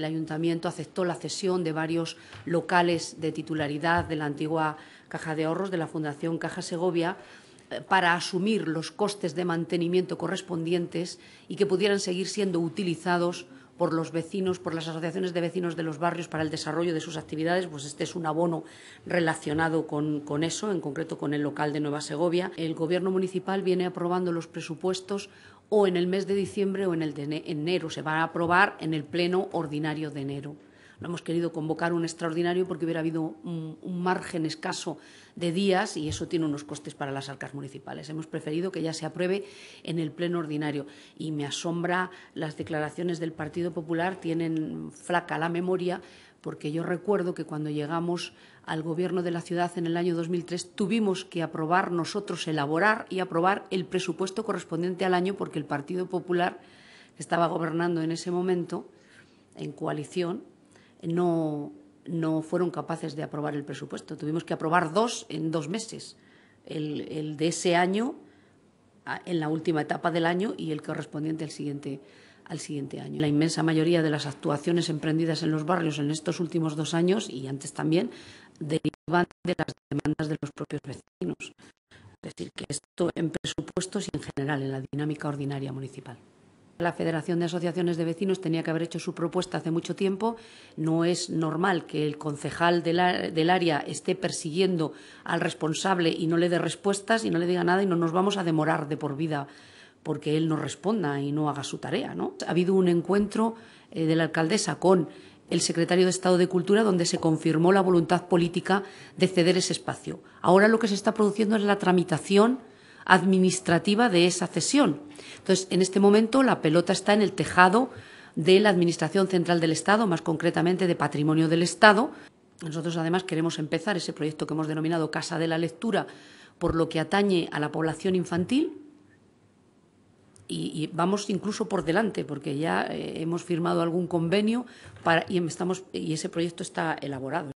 el ayuntamiento aceptó la cesión de varios locales de titularidad de la antigua Caja de Ahorros de la Fundación Caja Segovia eh, para asumir los costes de mantenimiento correspondientes y que pudieran seguir siendo utilizados por los vecinos, por las asociaciones de vecinos de los barrios para el desarrollo de sus actividades, pues este es un abono relacionado con, eso, en concreto con el local de Nueva Segovia. El Gobierno municipal viene aprobando los presupuestos o en el mes de diciembre o en el de enero. Se va a aprobar en el pleno ordinario de enero. No hemos querido convocar un extraordinario porque hubiera habido un, margen escaso de días y eso tiene unos costes para las arcas municipales. Hemos preferido que ya se apruebe en el Pleno Ordinario. Y me asombra las declaraciones del Partido Popular, tienen flaca la memoria porque yo recuerdo que cuando llegamos al gobierno de la ciudad en el año 2003 tuvimos que aprobar nosotros, elaborar y aprobar el presupuesto correspondiente al año porque el Partido Popular, estaba gobernando en ese momento en coalición, no, fueron capaces de aprobar el presupuesto. Tuvimos que aprobar dos en dos meses, el, de ese año en la última etapa del año y el correspondiente al siguiente, al siguiente año. La inmensa mayoría de las actuaciones emprendidas en los barrios en estos últimos dos años y antes también derivan de las demandas de los propios vecinos. Es decir, que esto en presupuestos y en general en la dinámica ordinaria municipal. La Federación de Asociaciones de Vecinos tenía que haber hecho su propuesta hace mucho tiempo. No es normal que el concejal del área esté persiguiendo al responsable y no le dé respuestas y no le diga nada y no nos vamos a demorar de por vida porque él no responda y no haga su tarea. ¿no? Ha habido un encuentro eh, de la alcaldesa con el secretario de Estado de Cultura, donde se confirmó la voluntad política de ceder ese espacio. Ahora lo que se está produciendo es la tramitación administrativa de esa cesión. Entonces, en este momento la pelota está en el tejado de la Administración Central del Estado, más concretamente de Patrimonio del Estado. Nosotros además queremos empezar ese proyecto que hemos denominado Casa de la Lectura por lo que atañe a la población infantil, y, vamos incluso por delante porque ya eh, hemos firmado algún convenio para, y, estamos, y ese proyecto está elaborado.